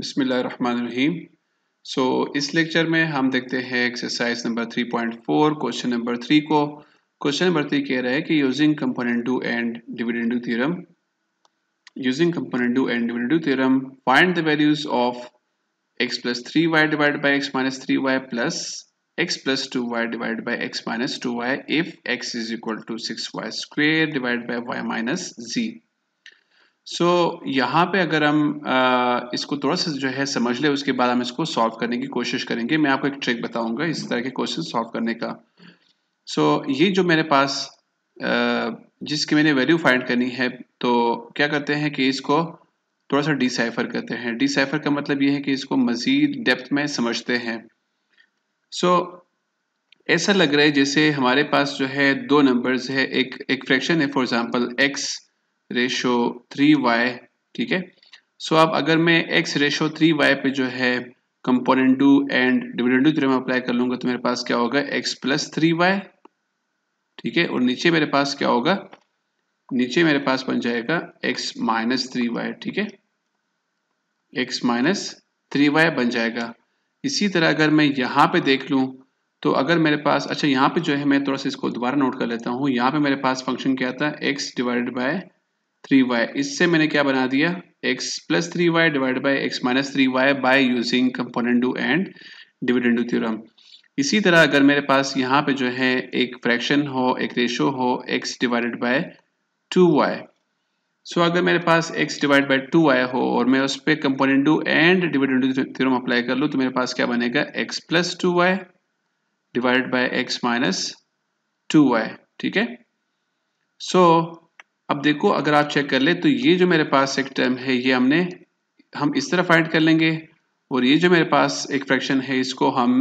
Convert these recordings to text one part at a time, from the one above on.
बिसमीम सो इस लेक्चर में हम देखते हैं exercise number three point four question number three को क्वेश्चन नंबर थ्री कह रहा है कि using componendo and dividend theorem using componendo and dividend theorem find the values of x plus three y divide by x minus three y plus x plus two y divide by x minus two y if x is equal to six y square divide by y minus z so so, यहाँ पे अगर हम आ, इसको थोड़ा सा जो है समझ ले उसके बाद हम इसको सॉल्व करने की कोशिश करेंगे मैं आपको एक ट्रिक बताऊंगा इस तरह के क्वेश्चन सॉल्व करने का सो so, ये जो मेरे पास जिसकी मैंने वैल्यू फाइंड करनी है तो क्या करते हैं कि इसको थोड़ा सा डिसाइफर करते हैं डिसाइफर का मतलब ये है कि इसको मज़ीद डेप्थ में समझते हैं सो so, ऐसा लग रहा है जैसे हमारे पास जो है दो नंबर्स है एक एक फ्रैक्शन है for example x ratio three y ठीक है सो अब अगर मैं एक्स रेशो थ्री वाई पे जो है componendo and dividendo में अप्लाई कर लूँगा तो मेरे पास क्या होगा एक्स प्लस थ्री वाई ठीक है और नीचे मेरे पास क्या होगा नीचे मेरे पास बन जाएगा एक्स माइनस थ्री वाई ठीक है एक्स माइनस थ्री वाई बन जाएगा इसी तरह अगर मैं यहाँ पे देख लूँ तो अगर मेरे पास अच्छा यहाँ पे जो है मैं थोड़ा सा इसको दोबारा नोट कर लेता हूँ यहाँ पे मेरे पास फंक्शन क्या था x divided by three y इससे मैंने क्या बना दिया x plus three y divide by x minus three y by using do and dividendo theorem इसी तरह अगर मेरे पास यहाँ पे जो है एक फ्रैक्शन हो एक रेशो हो x divided by two y so अगर मेरे पास x divide by two y हो और मैं उस पर componendo and dividendo theorem apply कर लूँ तो मेरे पास क्या बनेगा x plus two y divide by x minus two y ठीक है सो अब देखो अगर आप चेक कर ले तो ये जो मेरे पास एक टर्म है ये हमने हम इस तरह फाइंड कर लेंगे और ये जो मेरे पास एक फ्रैक्शन है इसको हम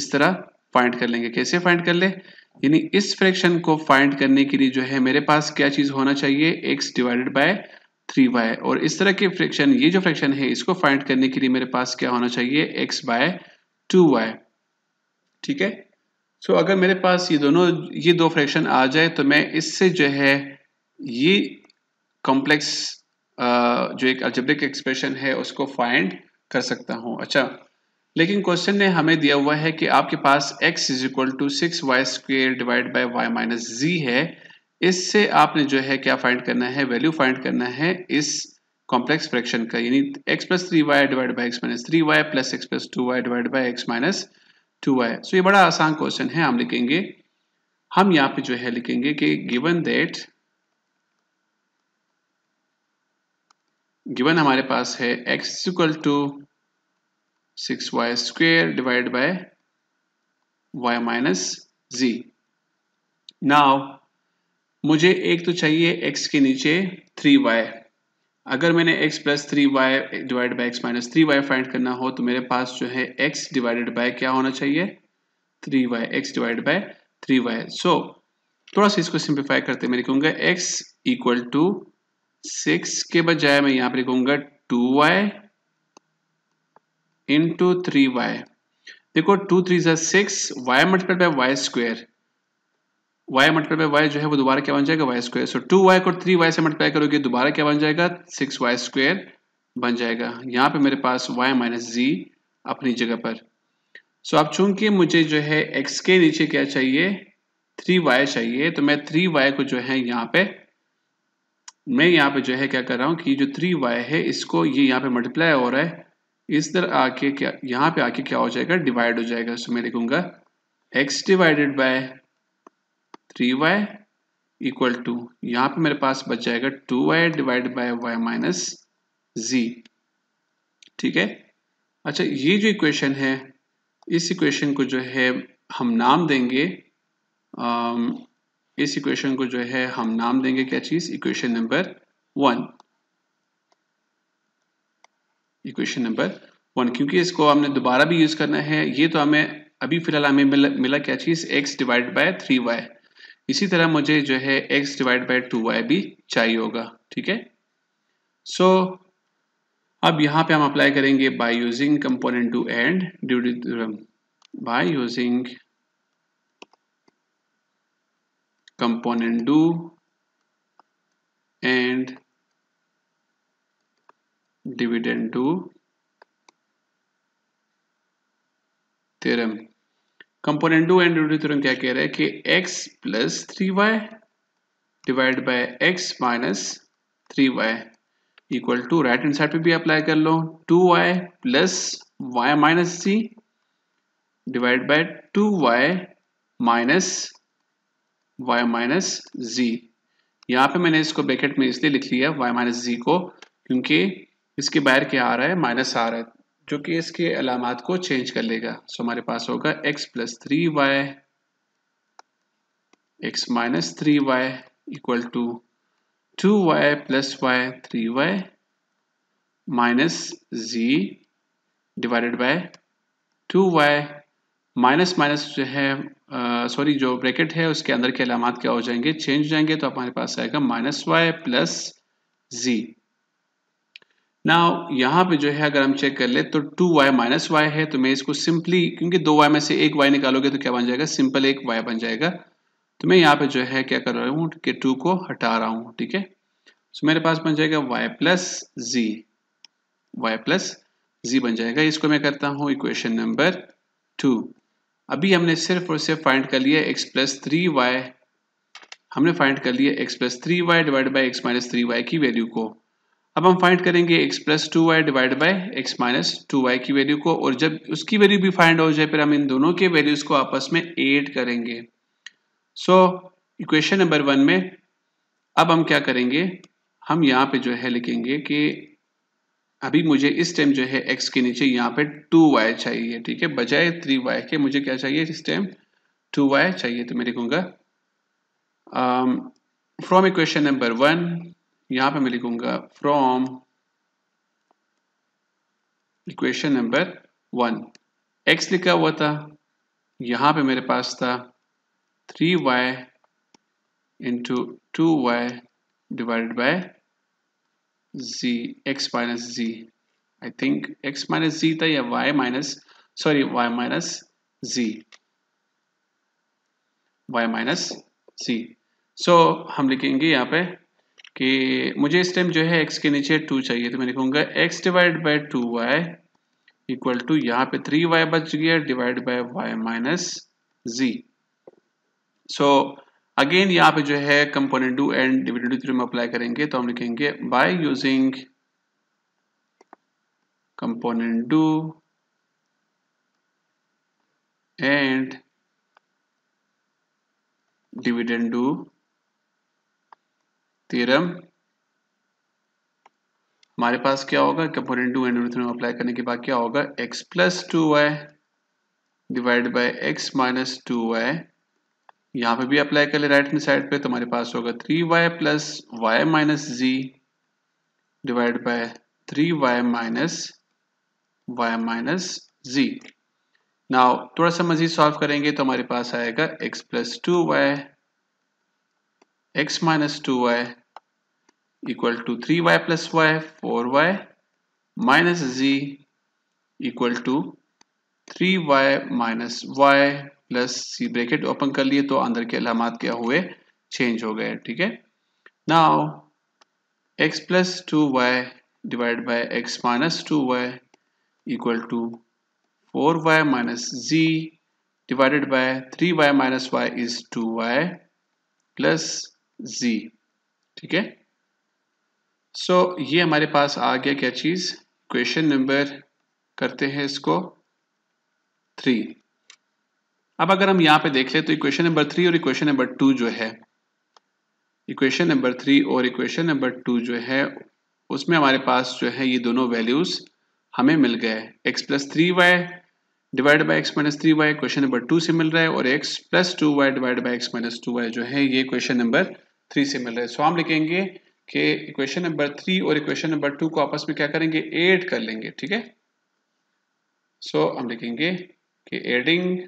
इस तरह फाइंड कर लेंगे कैसे फाइंड कर ले यानी इस फ्रैक्शन को फाइंड करने के लिए जो है मेरे पास क्या चीज़ होना चाहिए x divided by three y और इस तरह के फ्रैक्शन ये जो फ्रैक्शन है इसको फाइंड करने के लिए मेरे पास क्या होना चाहिए एक्स बाय टू वाई ठीक है सो so, अगर मेरे पास ये दोनों ये दो फ्रैक्शन आ जाए तो मैं इससे जो है ये कॉम्प्लेक्स जो एक अल्जेब्रिक एक्सप्रेशन है उसको फाइंड कर सकता हूँ अच्छा लेकिन क्वेश्चन ने हमें दिया हुआ है कि आपके पास x is equal to six y square divide by y minus z है इससे आपने जो है क्या फाइंड करना है वैल्यू फाइंड करना है इस कॉम्प्लेक्स फ्रैक्शन का यानी x plus three y divide by x minus three y plus x plus two y divide by x minus two y so ये बड़ा आसान क्वेश्चन है हम लिखेंगे हम यहाँ पे जो है लिखेंगे कि गिवन दैट गिवन हमारे पास है x equal to six y square divide by y minus z now मुझे एक तो चाहिए एक्स के नीचे थ्री वाई अगर मैंने x plus three y divide by x minus three y find करना हो तो मेरे पास जो है x डिवाइडेड बाय क्या होना चाहिए three y x divide by three y so थोड़ा सा इसको सिंप्लीफाई करते मैंने कहूँगा x इक्वल टू सिक्स के बजाय मैं यहां पर लिखूंगा two y into three y देखो two three six y multiple by y square y multiple by y जो है वो दोबारा क्या बन जाएगा y square so two y को थ्री वाई से मल्टीप्लाई करोगे दोबारा क्या बन जाएगा सिक्स वाई स्क्वायर बन जाएगा यहाँ पे मेरे पास वाई माइनस जी अपनी जगह पर सो so, अब चूंकि मुझे जो है एक्स के नीचे क्या चाहिए थ्री वाई चाहिए तो मैं थ्री वाई को जो है यहाँ पे मैं यहाँ पे जो है क्या कर रहा हूँ कि जो थ्री वाई है इसको ये यहाँ पे मल्टीप्लाई हो रहा है इस तरह आके क्या यहाँ पे आके क्या हो जाएगा डिवाइड हो जाएगा सो मैं लिखूंगा x divided by three y equal to यहाँ पे मेरे पास बच जाएगा two y divide by y minus z ठीक है अच्छा ये जो इक्वेशन है इस इक्वेशन को जो है हम नाम देंगे um, इस इक्वेशन को जो है हम नाम देंगे क्या चीज equation number one equation number one क्योंकि इसको हमने दोबारा भी यूज करना है ये तो हमें अभी फिलहाल हमें मिला, मिला क्या चीज x divide by three y इसी तरह मुझे जो है x divide by two y भी चाहिए होगा ठीक है सो अब यहां पे हम अप्लाई करेंगे by using componendo and ड्यू टू by using component do and dividend do theorem componendo and ड्यूटी थ्योरम क्या कह रहा है कि x plus three y divide by x minus three y equal to right hand side पे भी अप्लाई कर लो two y plus y minus three divide by two y minus y minus z यहाँ पे मैंने इसको ब्रैकेट में इसलिए लिख लिया y माइनस जी को क्योंकि इसके बाहर क्या आ रहा है माइनस आ रहा है जो कि इसके अलामत को चेंज कर लेगा सो हमारे पास होगा x plus three y x minus three y equal to two y plus y three y minus z divided by two y minus minus जो है uh, सॉरी जो ब्रैकेट है उसके अंदर के अलामत क्या हो जाएंगे चेंज हो जाएंगे तो हमारे पास आएगा माइनस वाई प्लस जी ना यहाँ पे जो है अगर हम चेक कर ले तो टू वाई माइनस वाई है तो मैं इसको सिंपली क्योंकि दो वाई में से एक वाई निकालोगे तो क्या बन जाएगा सिंपल एक वाई बन जाएगा तो मैं यहाँ पे जो है क्या कर रहा हूँ कि टू को हटा रहा हूँ ठीक है सो मेरे पास बन जाएगा y plus z y plus z बन जाएगा इसको मैं करता हूँ इक्वेशन नंबर टू अभी हमने सिर्फ और सिर्फ फाइंड कर लिया एक्स प्लस थ्री वाई हमने फाइंड कर लिया x plus three y divide by x minus three y की वैल्यू को अब हम फाइंड करेंगे x plus two y divide by x minus two y की वैल्यू को और जब उसकी वैल्यू भी फाइंड हो जाए फिर हम इन दोनों के वैल्यूज को आपस में एड करेंगे सो इक्वेशन नंबर वन में अब हम क्या करेंगे हम यहाँ पे जो है लिखेंगे कि अभी मुझे इस टाइम जो है एक्स के नीचे यहाँ पे टू वाई चाहिए ठीक है बजाय थ्री वाई के मुझे क्या चाहिए इस टाइम टू वाई चाहिए तो मैं लिखूंगा फ्रॉम इक्वेशन नंबर वन यहाँ पे मैं लिखूंगा from equation number one x लिखा हुआ था यहाँ पे मेरे पास था three y into two y divided by z x minus z I think x minus z था या y minus sorry y minus z y minus c so हम लिखेंगे यहाँ पे कि मुझे इस टाइम जो है x के नीचे टू चाहिए तो मैं लिखूंगा x divide by two y equal to यहाँ पे थ्री वाई बच गया divide by y minus z so again यहाँ पे जो है componendo and dividendo में अप्लाई करेंगे तो हम लिखेंगे by using componendo and dividendo theorem हमारे पास क्या होगा कंपोनेंट टू एंड डिविडेंड में अप्लाई करने के बाद क्या होगा x plus two y divide by x minus two Y यहाँ पे भी अप्लाई कर ले राइट हैंड साइड पे तो हमारे पास होगा three y plus y minus z divide by three y minus y minus z now थोड़ा सा मजीद सॉल्व करेंगे तो हमारे पास आएगा x plus two y x minus two y equal to three y plus y four y minus z equal to three y minus y plus c bracket open कर लिए तो अंदर के अलाम क्या हुए चेंज हो गए ठीक है now x plus two y divide by x minus two y equal to four y minus z by three y minus y is two y plus z ठीक है सो ये हमारे पास आ गया क्या चीज़ क्वेश्चन नंबर करते हैं इसको थ्री अब अगर हम यहाँ पे देख ले तो इक्वेशन नंबर थ्री और इक्वेशन नंबर टू जो है इक्वेशन नंबर थ्री और इक्वेशन नंबर टू जो है उसमें हमारे पास जो है ये दोनों वैल्यूज हमें मिल गए x plus three y divide by x minus three y question number two से मिल रहा है और x plus two y divide by x minus two y जो है ये क्वेश्चन नंबर थ्री से मिल रहा है सो हम लिखेंगे कि इक्वेशन नंबर थ्री और इक्वेशन नंबर टू को आपस में क्या करेंगे एड कर लेंगे ठीक है सो हम लिखेंगे कि adding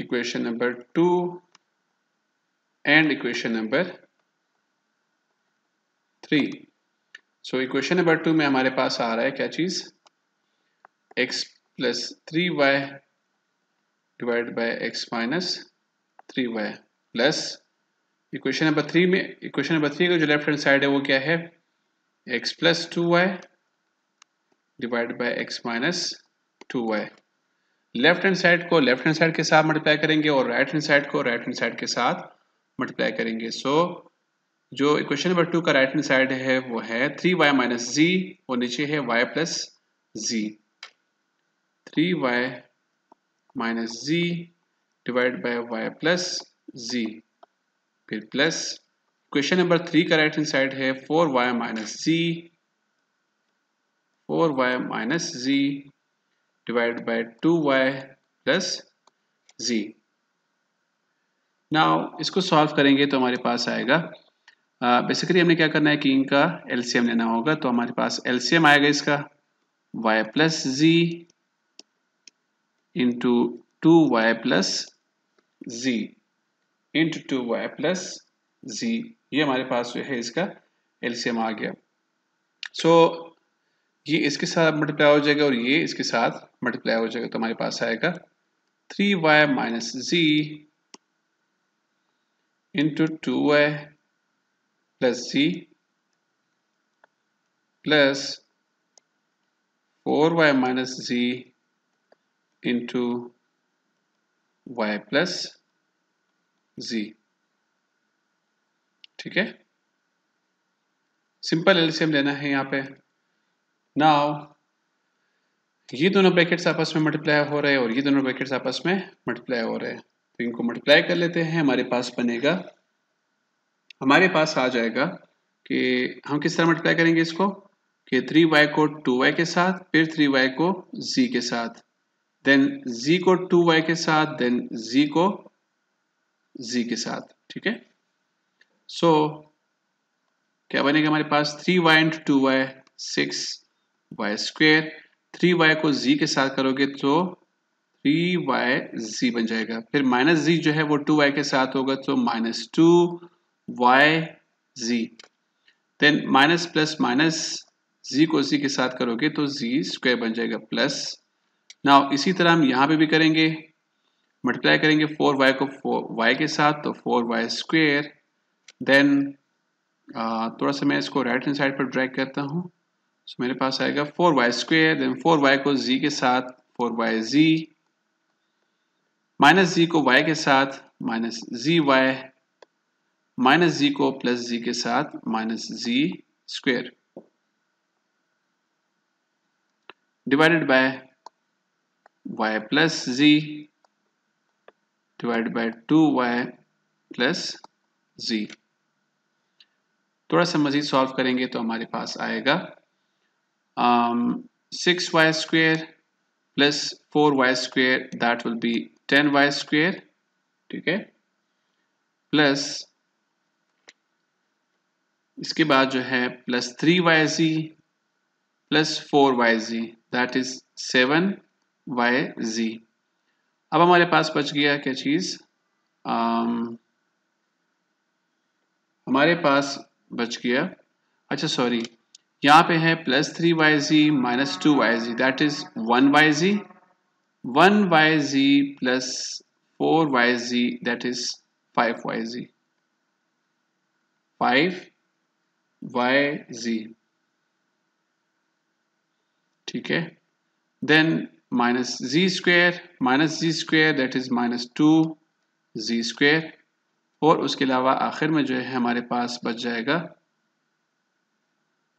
equation number 2 and equation number 3 so equation number two में हमारे पास आ रहा है क्या चीज़ x plus three y divide by x minus three y plus equation number three में इक्वेशन नंबर थ्री का जो लेफ्ट हैंड साइड है वो क्या है x plus two y divide by x minus two y left hand side को left hand side के साथ मल्टीप्लाई करेंगे और राइट हैंड साइड को राइट हैंड साइड के साथ मल्टीप्लाई करेंगे सो so, जो इक्वेशन नंबर टू का राइट हैंड साइड है वो है थ्री वाई माइनस जी और नीचे है y plus z three y minus z divide by y plus z फिर प्लस क्वेश्चन नंबर थ्री का राइट हैंड साइड है four y minus z four y minus z divided by 2y plus z Now, इसको solve करेंगे तो हमारे पास आएगा basically uh, हमने क्या करना है कि इनका एलसीएम लेना होगा तो हमारे पास एलसीएम आएगा इसका y plus z into two y plus z into two y plus z ये हमारे पास जो है इसका एलसीएम आ गया सो so, ये इसके साथ मल्टीप्लाई हो जाएगा और ये इसके साथ मल्टीप्लाई हो जाएगा तो हमारे पास आएगा three y minus z into two y plus z plus four y minus z into y plus z ठीक है सिंपल एलसीएम लेना है यहाँ पे नाउ ये दोनों ब्रैकेट्स आपस में मल्टीप्लाई हो रहे हैं और ये दोनों ब्रैकेट्स आपस में मल्टीप्लाई हो रहे हैं तो इनको मल्टीप्लाई कर लेते हैं हमारे पास बनेगा हमारे पास आ जाएगा कि हम किस तरह मल्टीप्लाई करेंगे इसको कि थ्री वाई को टू वाई के साथ फिर थ्री वाई को जी के साथ देन जी को टू वाई के साथ देन जी को जी के साथ ठीक है सो क्या बनेगा हमारे पास three y into two y six y square three y को जी के साथ करोगे तो थ्री वाई जी बन जाएगा फिर माइनस जी जो है वो टू वाई के साथ होगा तो minus two y z then minus plus minus z को जी के साथ करोगे तो जी स्क्वायर बन जाएगा प्लस ना इसी तरह हम यहाँ पे भी करेंगे मल्टीप्लाई करेंगे फोर वाई को फोर वाई के साथ तो फोर वाई स्क्वेयर देन थोड़ा सा मैं इसको राइट हैंड साइड पर ड्रैग करता हूँ सो तो मेरे पास आएगा four y square then four y को जी के साथ four y z minus z को वाई के साथ minus z y minus z को प्लस जी के साथ minus z square by y plus z divide by two y plus z थोड़ा सा मजीद सॉल्व करेंगे तो हमारे पास आएगा um, 6y square plus 4y square that will be 10y square ठीक है प्लस इसके बाद जो है plus three y z plus four y z that is seven y z अब हमारे पास बच गया क्या चीज़ um, हमारे पास बच गया अच्छा सॉरी यहाँ पे है plus three y z minus two y z that is one y z one y z plus four y z that is five y z five y z ठीक है then minus z square minus z square that is minus two z square और उसके अलावा आखिर में जो है हमारे पास बच जाएगा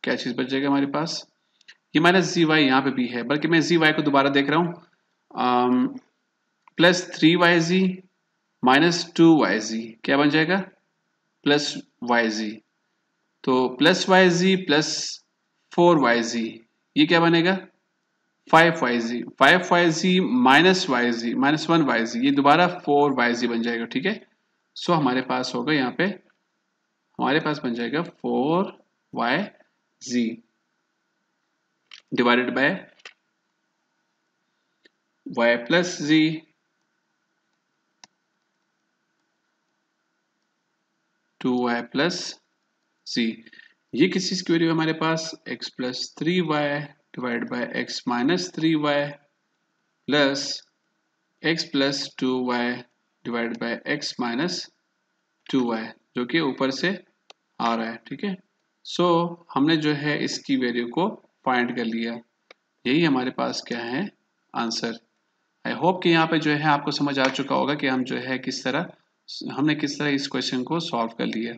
क्या चीज़ बच जाएगा हमारे पास ये माइनस जी वाई यहाँ पर भी है बल्कि मैं जी वाई को दोबारा देख रहा हूँ plus three y z minus two y z क्या बन जाएगा प्लस वाई जी तो plus y z plus four y z ये क्या बनेगा five y z five y z minus y z minus one y z ये दोबारा four y जी बन जाएगा ठीक है सो हमारे पास होगा यहाँ पे हमारे पास बन जाएगा four y z divided by y plus z two y plus c ये किस चीज़ की वैल्यू है हमारे पास x plus three y divide by x minus three y plus x plus two y divide by x minus two y जो कि ऊपर से आ रहा है ठीक है सो so, हमने जो है इसकी वैल्यू को पॉइंट कर लिया यही हमारे पास क्या है आंसर आई होप कि यहाँ पे जो है आपको समझ आ चुका होगा कि हम जो है किस तरह हमने किस तरह इस क्वेश्चन को सॉल्व कर लिया